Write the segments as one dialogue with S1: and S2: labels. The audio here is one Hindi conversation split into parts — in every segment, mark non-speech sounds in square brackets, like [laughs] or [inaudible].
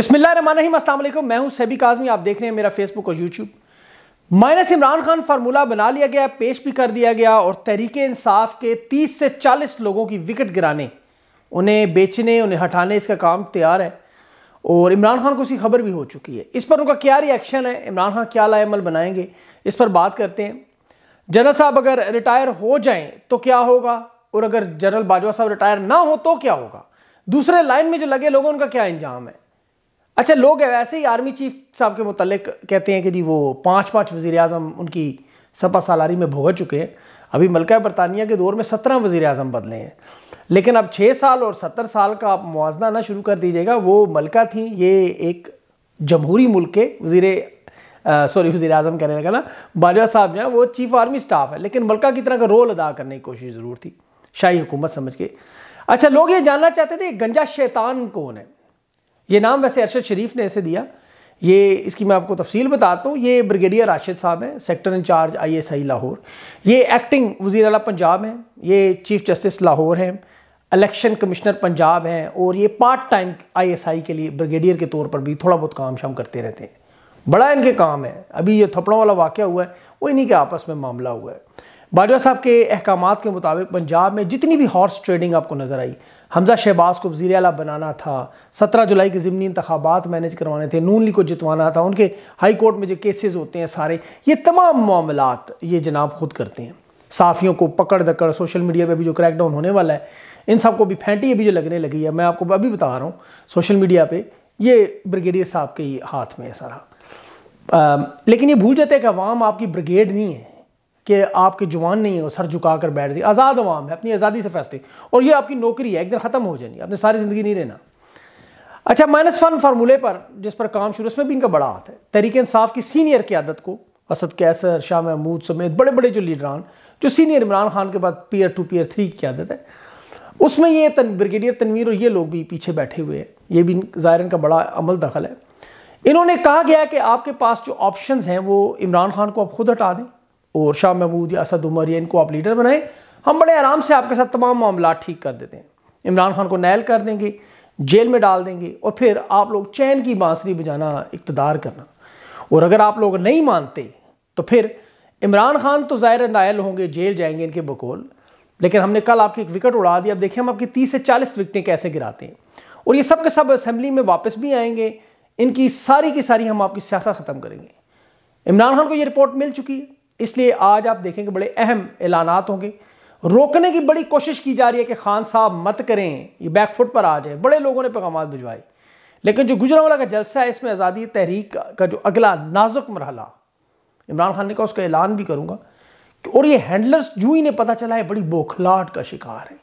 S1: बिस्मिल्लाम असल मैं हूं सभी काजमी आप देख रहे हैं मेरा फेसबुक और YouTube minus Imran Khan formula बना लिया गया पेश भी कर दिया गया और तहरीक इंसाफ के 30 से 40 लोगों की विकेट गिराने उन्हें बेचने उन्हें हटाने इसका काम तैयार है और इमरान खान को उसकी खबर भी हो चुकी है इस पर उनका क्या रिएक्शन है इमरान खान क्या लाएमल बनाएंगे इस पर बात करते हैं जनरल साहब अगर रिटायर हो जाए तो क्या होगा और अगर जनरल बाजवा साहब रिटायर ना हो तो क्या होगा दूसरे लाइन में जो लगे लोगों उनका क्या इंजाम है अच्छा लोग वैसे ही आर्मी चीफ साहब के मुतलक कहते हैं कि जी वो पाँच पाँच वज़ी अजम उनकी सपा सालारी में भुगत चुके हैं अभी मलका बरतानिया के दौर में सत्रह वज़ी अजम बदले हैं लेकिन अब छः साल और सत्तर साल का आप मुजना ना शुरू कर दीजिएगा वो मलका थी ये एक जमहूरी मुल्क के वजीर सॉरी वजी अजम कहने लगा ना बाजवा साहब जो वो चीफ आर्मी स्टाफ है लेकिन मलका की तरह का रोल अदा करने की कोशिश ज़रूर थी शाही हुकूमत समझ के अच्छा लोग ये जानना चाहते थे गंजा शैतान कौन है ये नाम वैसे अरशद शरीफ ने इसे दिया ये इसकी मैं आपको तफसील बताता हूँ ये ब्रिगेडियर राशिद साहब हैं sector incharge I S I Lahore ये एक्टिंग वज़ी अला पंजाब हैं ये चीफ जस्टिस लाहौर हैं इलेक्शन कमिश्नर पंजाब हैं और ये पार्ट टाइम आईएसआई के लिए ब्रिगेडियर के तौर पर भी थोड़ा बहुत काम शाम करते रहते हैं बड़ा इनके काम है अभी ये थपड़ों वाला वाक़ हुआ है वो इन्हीं के आपस में मामला हुआ है बाजवा साहब के अहकाम के मुताबिक पंजाब में जितनी भी हॉर्स ट्रेडिंग आपको नज़र आई हमजा शहबाज को वजी अला बनाना था सत्रह जुलाई के ज़मनी इंतबात मैनेज करवाने थे नून लीग को जितवाना था उनके हाई कोर्ट में जो केसेस होते हैं सारे ये तमाम मामला ये जनाब खुद करते हैं साफ़ियों को पकड़ दकड़ सोशल मीडिया पर भी जो क्रैकडाउन होने वाला है इन सब को भी फेंटी अभी जो लगने लगी है मैं आपको अभी बता रहा हूँ सोशल मीडिया पर ये ब्रिगेडियर साहब के हाथ में है सारा लेकिन ये भूल जाते हैं कि अवाम आपकी ब्रिगेड नहीं है कि आपके जवान नहीं है वो सर झुका कर बैठ जाए आज़ाद आवाम है अपनी आज़ादी से फैसले और ये आपकी नौकरी है एक दिन ख़त्म हो जानी आपने सारी ज़िंदगी नहीं रहना अच्छा माइनस वन फार्मूले पर जिस पर काम शुरू उसमें भी इनका बड़ा हाथ है तहरीक इंसाफ की सीनियर क्यादत को असद कैसर शाह महमूद समेत बड़े बड़े जो लीडरान जो सीनियर इमरान खान के बाद पीयर टू पीयर थ्री की आदत है उसमें ये तन, ब्रिगेडियर तनवीर और ये लोग भी पीछे बैठे हुए हैं ये भी ज़ाहिर का बड़ा अमल दखल है इन्होंने कहा गया कि आपके पास जो ऑप्शंस हैं वो इमरान खान को आप खुद हटा दें और शाह महमूद या असद उमर या इनको आप लीडर बनाएं हम बड़े आराम से आपके साथ तमाम मामला ठीक कर देते हैं इमरान खान को नैल कर देंगे जेल में डाल देंगे और फिर आप लोग चैन की बांसुरी बजाना इकतदार करना और अगर आप लोग नहीं मानते तो फिर इमरान खान तो ज़ाहिर नायल होंगे जेल जाएंगे इनके बकौल लेकिन हमने कल आपकी एक विकेट उड़ा दी अब देखिए हम आपकी तीस से चालीस विकटें कैसे गिराते हैं और ये सब के सब असम्बली में वापस भी आएंगे इनकी सारी की सारी हम आपकी सियासत ख़त्म करेंगे इमरान खान को ये रिपोर्ट मिल चुकी है इसलिए आज आप देखेंगे बड़े अहम ऐलानात होंगे रोकने की बड़ी कोशिश की जा रही है कि खान साहब मत करें ये बैकफुट पर आ जाए बड़े लोगों ने पैगाम भिजवाए लेकिन जो गुजरावाला का जलसा है इसमें आज़ादी तहरीक का जो अगला नाजुक मरहला इमरान खान ने कहा उसका ऐलान भी करूँगा और ये हैंडलर्स जू ही ने पता चला है बड़ी बौखलाहट का शिकार है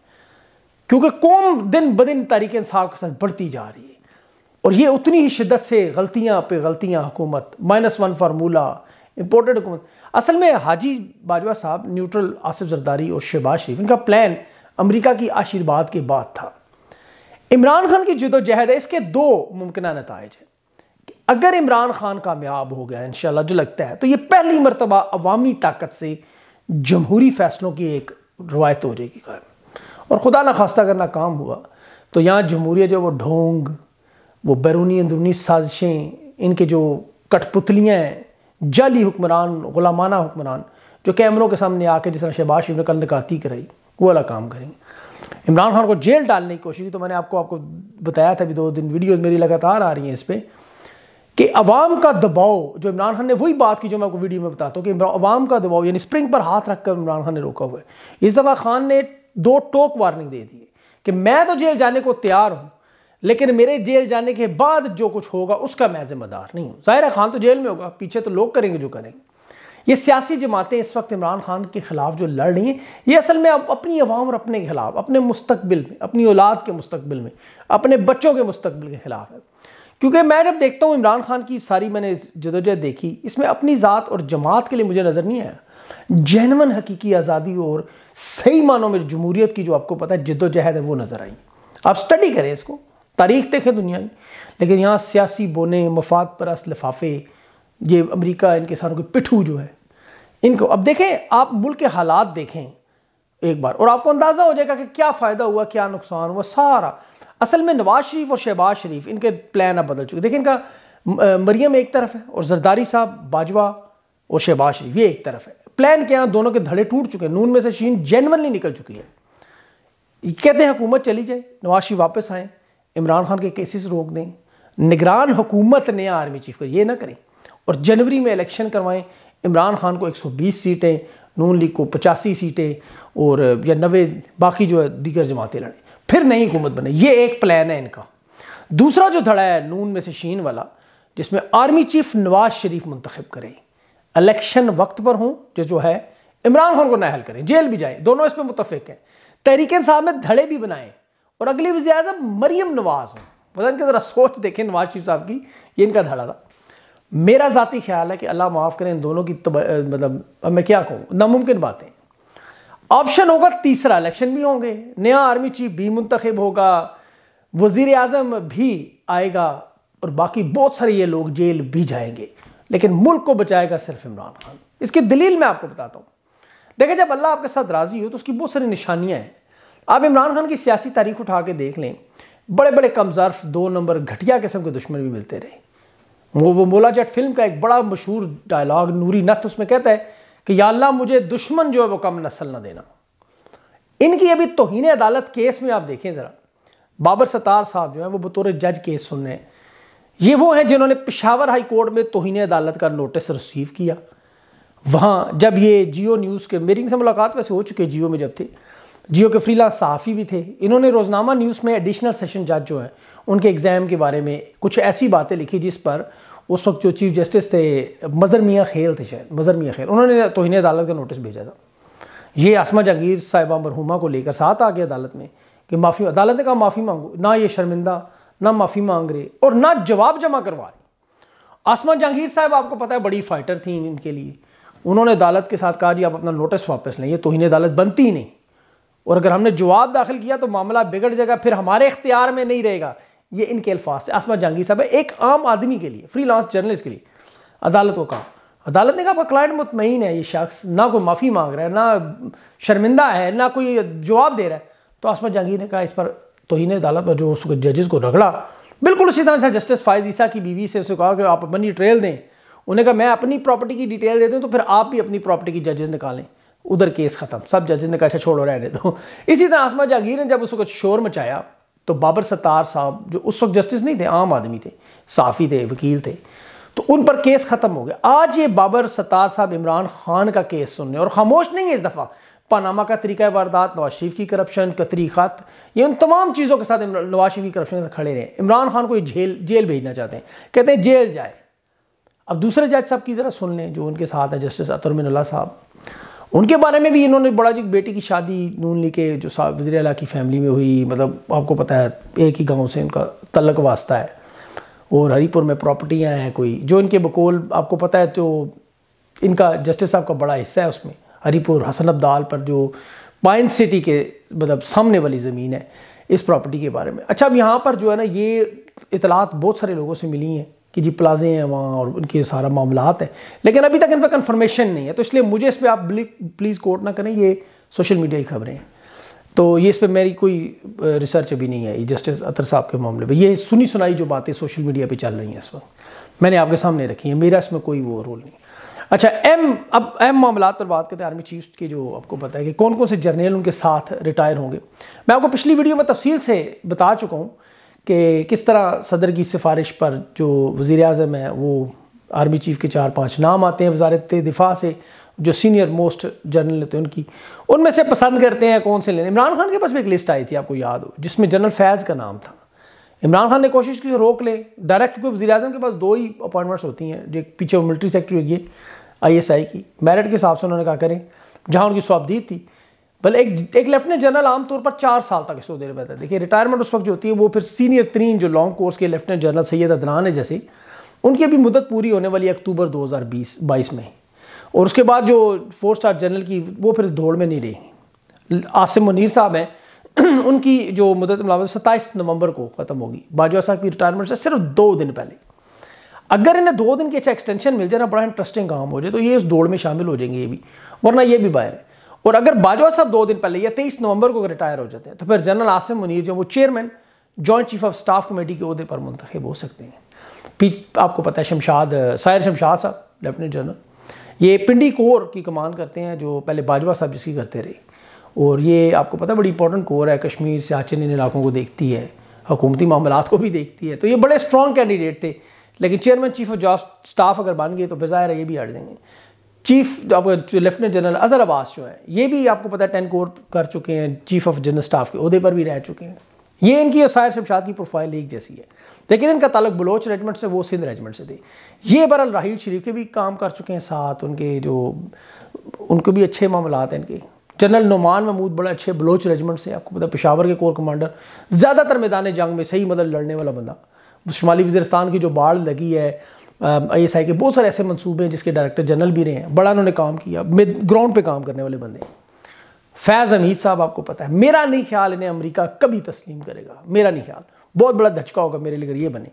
S1: क्योंकि कौम दिन ब दिन तारीख इंसाफ के साथ बढ़ती जा रही है और ये उतनी ही शिद्दत से गलतियाँ पे गलतियाँ हुकूमत माइनस वन फार्मूला इम्पोर्टेड हुकूमत असल में हाजी बाजवा साहब न्यूट्रल आसिफ जरदारी और शहबाज शरीफ इनका प्लान अमेरिका की आशीर्वाद के बाद था इमरान खान की जदोजहद है इसके दो मुमकिन नतज हैं अगर इमरान खान कामयाब हो गया इन जो लगता है तो ये पहली मरतबा अवामी ताकत से जमहूरी फैसलों की एक रवायत हो जाएगी कायम और खुदा ना खास्ता अगर नाकाम हुआ तो यहाँ जमहूरियत जो वो ढोंग वो बैरूनी अंदरूनी साजिशें इनके जो कठपुतलियाँ हैं जाली हुक्मरान गुलामाना हुक्मरान जो कैमरों के सामने आके जिस तरह शहबाज शरीफ ने कल निकाती कराई वो वाला काम करेंगे इमरान खान को जेल डालने की कोशिश की तो मैंने आपको आपको बताया था अभी दो दिन वीडियोज़ मेरी लगातार आ रही हैं इस पर कि अवाम का दबाव जो इमरान खान ने वही बात की जो मैं आपको वीडियो में बताता हूँ कि अवाम का दबाव यानी स्प्रिंग पर हाथ रखकर इमरान खान ने रोका हुआ है इस दफ़ा खान ने दो टोक वार्निंग दे दी कि मैं तो जेल जाने को तैयार हूँ लेकिन मेरे जेल जाने के बाद जो कुछ होगा उसका मैं जिम्मेदार नहीं हूँ ज़ाहिर खान तो जेल में होगा पीछे तो लोग करेंगे जो करेंगे ये सियासी जमातें इस वक्त इमरान खान के ख़िलाफ़ जो लड़ रही हैं ये असल में अब अपनी आवाम और अपने खिलाफ अपने मुस्तबिल में अपनी औलाद के मुस्तबिल में अपने बच्चों के मुस्तबिल के ख़िलाफ़ है क्योंकि मैं जब देखता हूँ इमरान खान की सारी मैंने जदोजहद देखी इसमें अपनी ज़ात और जमात के लिए मुझे नज़र नहीं आया जहनवन हकीकी आज़ादी और सही मानों में जमहूरीत की जो आपको पता है जदोजहद है वो नज़र आई आप स्टडी करें इसको तारीख देखें दुनिया की लेकिन यहाँ सियासी बोने मफाद परस लिफाफे ये अमरीका इनके सारों के पिठू जो है इनको अब देखें आप मुल्क के हालात देखें एक बार और आपको अंदाज़ा हो जाएगा कि क्या फ़ायदा हुआ क्या नुकसान हुआ सारा असल में नवाज शरीफ और शहबाज शरीफ इनके प्लान अब बदल चुके देखिए इनका मरियम एक तरफ है और जरदारी साहब बाजवा और शहबाज शरीफ ये एक तरफ है प्लान के यहाँ दोनों के धड़े टूट चुके हैं नून में से शीन जेनवनली निकल चुकी है कहते हैं हुकूमत चली जाए नवाज शरीफ वापस आएँ इमरान खान के केसेस रोक दें निगरान हुकूमत ने आर्मी चीफ को ये ना करें और जनवरी में इलेक्शन करवाएं इमरान खान को 120 सीटें नून लीग को पचासी सीटें और या नबे बाकी जो है दीगर जमातें लड़ें फिर नई हुकूमत बने ये एक प्लान है इनका दूसरा जो धड़ा है नून में से शीन वाला जिसमें आर्मी चीफ नवाज शरीफ मुंतखब करें इलेक्शन वक्त पर हों जो जो है इमरान खान को नाहल करें जेल भी जाए दोनों इस पर मुतफ़ हैं तहरीक साहब में धड़े भी बनाएं और अगली वजी अजम मरीम नवाज हो मतलब के ज़रा सोच देखें नवाज शरीफ साहब की ये इनका धड़ा था मेरा ज़ाती ख्याल है कि अल्लाह माफ़ करें इन दोनों की तब, मतलब अब मैं क्या कहूँ नामुमकिन बातें ऑप्शन होगा तीसरा इलेक्शन भी होंगे नया आर्मी चीफ भी मुंतखब होगा वज़ी अजम भी आएगा और बाकी बहुत सारे ये लोग जेल भी जाएंगे लेकिन मुल्क को बचाएगा सिर्फ इमरान खान इसकी दलील मैं आपको बताता हूँ देखें जब अल्लाह आपके साथ राज़ी हो तो उसकी बहुत सारी निशानियाँ हैं आप इमरान खान की सियासी तारीख उठा के देख लें बड़े बड़े कमजर्फ दो नंबर घटिया किस्म के दुश्मन भी मिलते रहे वो वो मोला जट फिल्म का एक बड़ा मशहूर डायलॉग नूरी नथ उसमें कहता है कि या मुझे दुश्मन जो है वो कम नस्ल ना देना इनकी अभी तोहन अदालत केस में आप देखें ज़रा बाबर सतार साहब जो है वो बतौर जज केस सुन रहे हैं ये वो हैं जिन्होंने पिशावर हाई कोर्ट में तोहन अदालत का नोटिस रिसीव किया वहाँ जब ये जियो न्यूज़ के मेरी से मुलाकात वैसे हो चुकी है जियो में जब थी जियो के फ्रीला सहाफ़ी भी थे इन्होंने रोज़नामा न्यूज़ में एडिशनल सेशन जज जो है उनके एग्ज़ाम के बारे में कुछ ऐसी बातें लिखी जिस पर उस वक्त जो चीफ जस्टिस थे मज़र मियाँ खेल थे शायद मज़र मियाँ खेल उन्होंने तोहन अदालत का नोटिस भेजा था ये आसमा जहांगीर साहिबा मरहुमा को लेकर साथ आ गया अदालत में कि माफ़ी अदालत ने कहा माफ़ी मांगो ना ये शर्मिंदा ना माफ़ी मांग रहे और ना जवाब जमा करवा रहे आसमा जहांगीर साहब आपको पता है बड़ी फाइटर थी इनके लिए उन्होंने अदालत के साथ कहा जी आप अपना नोटिस वापस लें ये तोहन अदालत बनती ही नहीं और अगर हमने जवाब दाखिल किया तो मामला बिगड़ जाएगा फिर हमारे इख्तियार में नहीं रहेगा ये इनके अल्फाज से आसमा जहांगीर साहब एक आम आदमी के लिए फ्री लांस जर्नलिस्ट के लिए अदालत को कहा अदालत ने कहा आपका क्लाइंट मुतमिन है ये शख्स ना कोई माफ़ी मांग रहा है ना शर्मिंदा है ना कोई जवाब दे रहा है तो आसमा जहांगीर ने कहा इस पर तो ही ने अदालत पर जो उसको जजेस को रगड़ा बिल्कुल उसी तरह से जस्टिस फायज ईसा की बीवी से उसे कहा कि आप अपनी ट्रेल दें उन्हें कहा मैं अपनी प्रॉपर्टी की डिटेल देते दूँ तो फिर आप भी अपनी प्रॉपर्टी की जजेस निकालें उधर केस खत्म सब जजेस ने कहा अच्छा छोड़ो रहने दो इसी तरह आसमा जहांगीर ने जब उस वक्त शोर मचाया तो बाबर सत्तार साहब जो उस वक्त जस्टिस नहीं थे आम आदमी थे साफ़ी थे वकील थे तो उन पर केस ख़त्म हो गया आज ये बाबर सत्तार साहब इमरान खान का केस सुनने और खामोश नहीं है इस दफ़ा पानामा का तरीका वारदात नवाज शरीफ की करप्शन कतरी खत ये उन तमाम चीज़ों के साथ नवाज शरीफ की करप्शन के खड़े रहे इमरान खान को जेल जेल भेजना चाहते हैं कहते हैं जेल जाए अब दूसरे जज साहब की ज़रा सुन लें जो उनके साथ है जस्टिस अतरमिन साहब उनके बारे में भी इन्होंने बड़ा जी बेटी की शादी नून ली के जो वजी अला की फैमिली में हुई मतलब आपको पता है एक ही गाँव से इनका तलक वास्ता है और हरीपुर में प्रॉपर्टियाँ हैं कोई जो इनके बकोल आपको पता है तो इनका जस्टिस साहब का बड़ा हिस्सा है उसमें हरीपुर हसन अब्दाल पर जो पाइन सिटी के मतलब सामने वाली ज़मीन है इस प्रॉपर्टी के बारे में अच्छा अब यहाँ पर जो है ना ये इतलात बहुत सारे लोगों से मिली हैं कि जी प्लाजे हैं वहाँ और उनके सारा मामलात हैं लेकिन अभी तक इन पर कन्फर्मेशन नहीं है तो इसलिए मुझे इस पर आप प्लीज़ कोट ना करें ये सोशल मीडिया की खबरें हैं तो ये इस पर मेरी कोई रिसर्च अभी नहीं है जस्टिस अतर साहब के मामले पर ये सुनी सुनाई जो बातें सोशल मीडिया पर चल रही हैं इस वक्त मैंने आपके सामने रखी है मेरा इसमें कोई वो रोल नहीं अच्छा एम अब एम मामला पर बात करते हैं आर्मी चीफ के जो आपको पता है कि कौन कौन से जर्नल उनके साथ रिटायर होंगे मैं आपको पिछली वीडियो में तफसील से बता चुका हूँ कि किस तरह सदर की सिफारिश पर जो वज़ी अजम है वो आर्मी चीफ़ के चार पाँच नाम आते हैं वजारत दिफा से जो सीनियर मोस्ट जनरल होते हैं उनकी उनमें से पसंद करते हैं कौन से लेने इमरान खान के पास भी एक लिस्ट आई थी आपको याद हो जिसमें जनरल फैज़ का नाम था इमरान खान ने कोशिश की रोक ले डायरेक्ट क्योंकि वजी अजम के पास दो ही अपॉइंटमेंट्स होती हैं जो पीछे मिलिट्री सेक्रेटरी होगी आई एस आई की मेरिट के हिसाब से उन्होंने कहा करें जहाँ उनकी स्वाबदीद थी भले एक एक लेफ्टिनेंट जनरल आमतौर पर चार साल तक इसको देर रहता है देखिए रिटायरमेंट उस वक्त जो होती है वो फिर सीनियर तरीन जो लॉन्ग कोर्स के लेफ्टिनेंट जनरल सैयद अदनान है जैसे उनकी अभी मुदत पूरी होने वाली है अक्टूबर 2020 22 में और उसके बाद जो फोर स्टार जनरल की वो फिर दौड़ में नहीं रही आसिम मुनीर साहब हैं [clears throat] उनकी जो मुदत मुलावत सत्ताईस नवंबर को ख़त्म होगी बाजवा साहब की रिटायरमेंट से सिर्फ दो दिन पहले अगर इन्हें दो दिन की अच्छा एक्सटेंशन मिल जाए ना बड़ा इंटरेस्टिंग काम हो जाए तो ये इस दौड़ में शामिल हो जाएंगे ये भी वरना ये भी बाहर है और अगर बाजवा साहब दो दिन पहले या तेईस नवंबर को रिटायर हो जाते हैं तो फिर जनरल आसिम मुनीर जो वो chairman joint chief of staff committee के अहदे पर मुंतब हो सकते हैं आपको पता है शमशाद सायर शमशाद साहब लेफ्टिनेंट जनरल ये पिंडी कोर की कमान करते हैं जो पहले बाजवा साहब जिसकी करते रहे और ये आपको पता है बड़ी इंपॉर्टेंट कोर है कश्मीर से आचन इन इलाकों को देखती है हुकूमती मामला को भी देखती है तो ये बड़े स्ट्रॉन्ग कैंडिडेट थे लेकिन chairman chief of job staff अगर बन गए तो फिर ज़ाहिर है ये भी हट जाएंगे चीफ आपका जो लेफ्टिनेंट जनरल अजहर अब्बास जो हैं ये भी आपको पता है टेन कोर कर चुके हैं चीफ ऑफ जनरल स्टाफ के अहदे पर भी रह चुके हैं ये इनकी असायर शमशाद की प्रोफाइल एक जैसी है लेकिन इनका तलक बलोच रेजिमेंट से वो सिंध रेजिमेंट से थे ये बहरहाल राहील शरीफ के भी काम कर चुके हैं साथ उनके जो उनके भी अच्छे मामला हैं इनके जनरल नुमान महमूद बड़े अच्छे बलोच रेजिमेंट से आपको पता पिशावर के कोर कमांडर ज़्यादातर मैदान जंग में सही मदद लड़ने वाला बंदा शुमाली वजरस्तान की जो बाढ़ लगी है आई एस आई के बहुत सारे ऐसे मंसूबे हैं जिसके डायरेक्टर जनरल भी रहे हैं बड़ा उन्होंने काम किया ग्राउंड पे काम करने वाले बंदे फैज़ हमीद साहब आपको पता है मेरा नहीं ख्याल इन्हें अमरीका कभी तस्लीम करेगा मेरा नहीं ख्याल बहुत बड़ा धचका होगा मेरे लिए अगर ये बने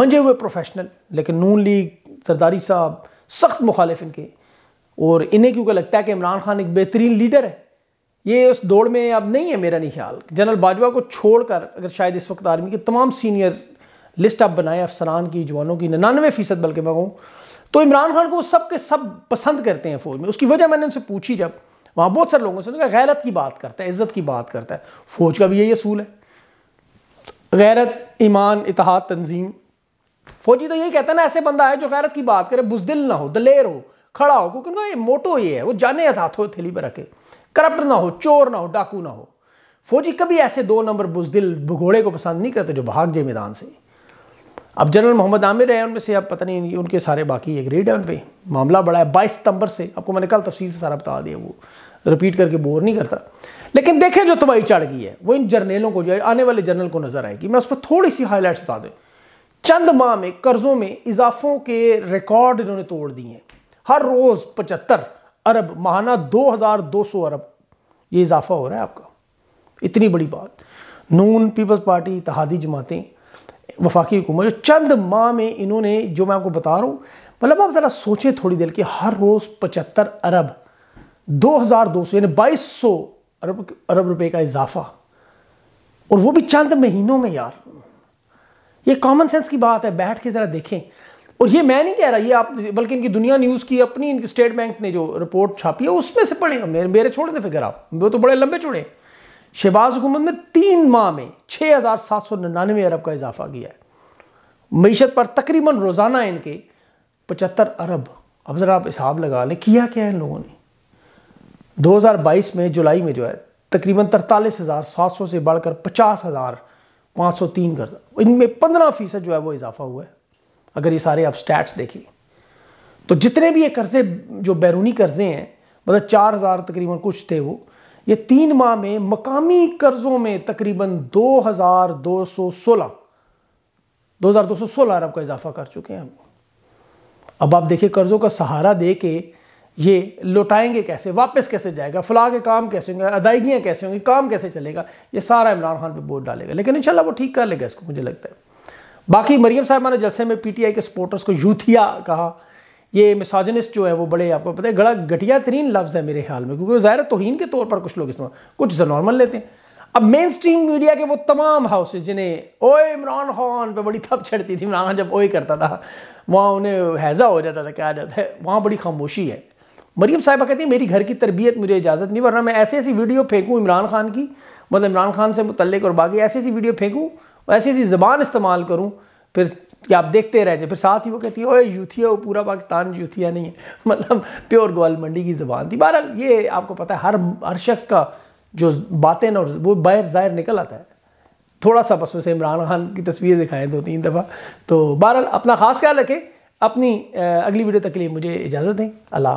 S1: मंझे हुए प्रोफेशनल लेकिन नून लीग सरदारी साहब सख्त मुखालिफ इनके और इन्हें क्योंकि लगता है कि इमरान खान एक बेहतरीन लीडर है ये उस दौड़ में अब नहीं है मेरा नहीं ख्याल जनरल बाजवा को छोड़कर अगर शायद इस वक्त आर्मी के तमाम सीनियर लिस्ट आप बनाए अफसरान की जवानों की निन्यानवे फ़ीसद बल्कि मैं कहूँ तो इमरान खान को सब के सब पसंद करते हैं फ़ौज में उसकी वजह मैंने उनसे पूछी जब वहाँ बहुत सारे लोगों से उन्होंने कहा गैरत की बात करता है इज़्ज़त की बात करता है फ़ौज का भी यही असूल है गैरत ईमान इतिहाद तंजीम फौजी तो यही कहता है ना ऐसे बंदा है जो गैरत की बात करे बुजदिल ना हो दलेर हो खड़ा हो क्योंकि उनका मोटो ये है वो जाने हाथों थैली पर रखे करप्ट ना हो चोर ना हो डाकू ना हो फौजी कभी ऐसे दो नंबर बुजदिल भगोड़े को पसंद नहीं करते जो भाग जाए मैदान से अब जनरल मोहम्मद आमिर है उनमें से अब पता नहीं उनके सारे बाकी एग्रीड हैं उन पर मामला बड़ा है बाईस सितंबर से आपको मैंने कल तफसील से सारा बता दिया वो रिपीट करके बोर नहीं करता लेकिन देखें जो तबाही चढ़ गई है वो इन जर्नलों को जो है आने वाले जर्नल को नज़र आएगी मैं उस पर थोड़ी सी हाईलाइट्स बता दें चंद माह में कर्ज़ों में इजाफों के रिकॉर्ड इन्होंने तोड़ दिए हैं हर रोज़ पचहत्तर अरब माहाना दो हज़ार दो सौ अरब ये इजाफा हो रहा है आपका इतनी बड़ी बात नून पीपल्स पार्टी इतिहादी जमातें वफाकी हुकूमत जो चंद माह में इन्होंने जो मैं आपको बता रहा हूँ मतलब आप ज़रा सोचें थोड़ी देर कि हर रोज़ पचहत्तर अरब दो हज़ार दो सौ यानी बाईस सौ अरब अरब रुपए का इजाफा और वो भी चंद महीनों में यार ये कॉमन सेंस की बात है बैठ के ज़रा देखें और ये मैं नहीं कह रहा ये आप बल्कि इनकी दुनिया न्यूज़ की अपनी इनकी स्टेट बैंक ने जो रिपोर्ट छापी है उसमें से पढ़े मेरे, मेरे छोड़ दें तो फिगर आप वो तो बड़े लंबे छोड़े शहबाज हुकूमत में तीन माह में छः हज़ार सात सौ निन्यानवे अरब का इजाफा किया है मीशत पर तकरीबन रोज़ाना इनके पचहत्तर अरब अब ज़रा आप हिसाब लगा लें किया क्या है इन लोगों ने 2022 में जुलाई में जो है तकरीबन तरतालीस हज़ार सात सौ से बढ़कर पचास हज़ार पाँच सौ तीन कर इनमें पंद्रह फ़ीसद जो है वो इजाफा हुआ है अगर ये सारे आप स्टैट्स देखें तो जितने भी ये कर्ज़े जो बैरूनी कर्ज़े हैं मतलब चार हज़ार तकरीबन कुछ थे वो ये तीन माह में मकामी कर्जों में तकरीबन 2,216 2,216 अरब का इजाफा कर चुके हैं हम अब आप देखिए कर्जों का सहारा दे के ये लौटाएंगे कैसे वापस कैसे जाएगा फला के काम कैसे होंगे अदायगियाँ कैसे होंगी काम कैसे चलेगा ये सारा इमरान खान पे बोर्ड डालेगा लेकिन इंशाल्लाह वो ठीक कर लेगा इसको मुझे लगता है बाकी मरियम साहब ने जलसे में पीटीआई के सपोर्टर्स को यूथिया कहा ये मिसाजनिस्ट जो है वो बड़े आपको पता है बड़ा घटिया तरीन लफ्ज़ है मेरे ख्याल में क्योंकि ज़ाहिर तोहन के तौर पर कुछ लोग इसमें कुछ नॉर्मल तो लेते हैं अब मेन स्ट्रीम मीडिया के वो तमाम हाउसेज जिन्हें ओ इमरान खान पे बड़ी थप चढ़ती थी इमरान खान जब ओए करता था वहाँ उन्हें हैज़ा हो जाता था आ जाता है वहाँ बड़ी खामोशी है मरीम साहिबा कहती है मेरी घर की तरबियत मुझे इजाज़त नहीं वरना मैं ऐसी ऐसी वीडियो फेंकूँ इमरान खान की मतलब इमरान खान से मुतलक और बाकी ऐसी ऐसी वीडियो फेंकूँ ऐसी ऐसी ज़बान इस्तेमाल करूँ फिर क्या आप देखते रह जाए फिर साथ ही वो कहती है ओए यूथिया वो पूरा पाकिस्तान यूथिया नहीं है [laughs] मतलब प्योर ग्वाल मंडी की ज़बान थी बहरहाल ये आपको पता है हर हर शख्स का जो बातें और वो बाहर ज़ाहिर निकल आता है थोड़ा सा बस उसे इमरान खान की तस्वीरें दिखाएं दो तीन दफ़ा तो बहरहाल अपना ख़ास ख्याल रखें अपनी अगली वीडियो तक के लिए मुझे इजाज़त दें अल्लाह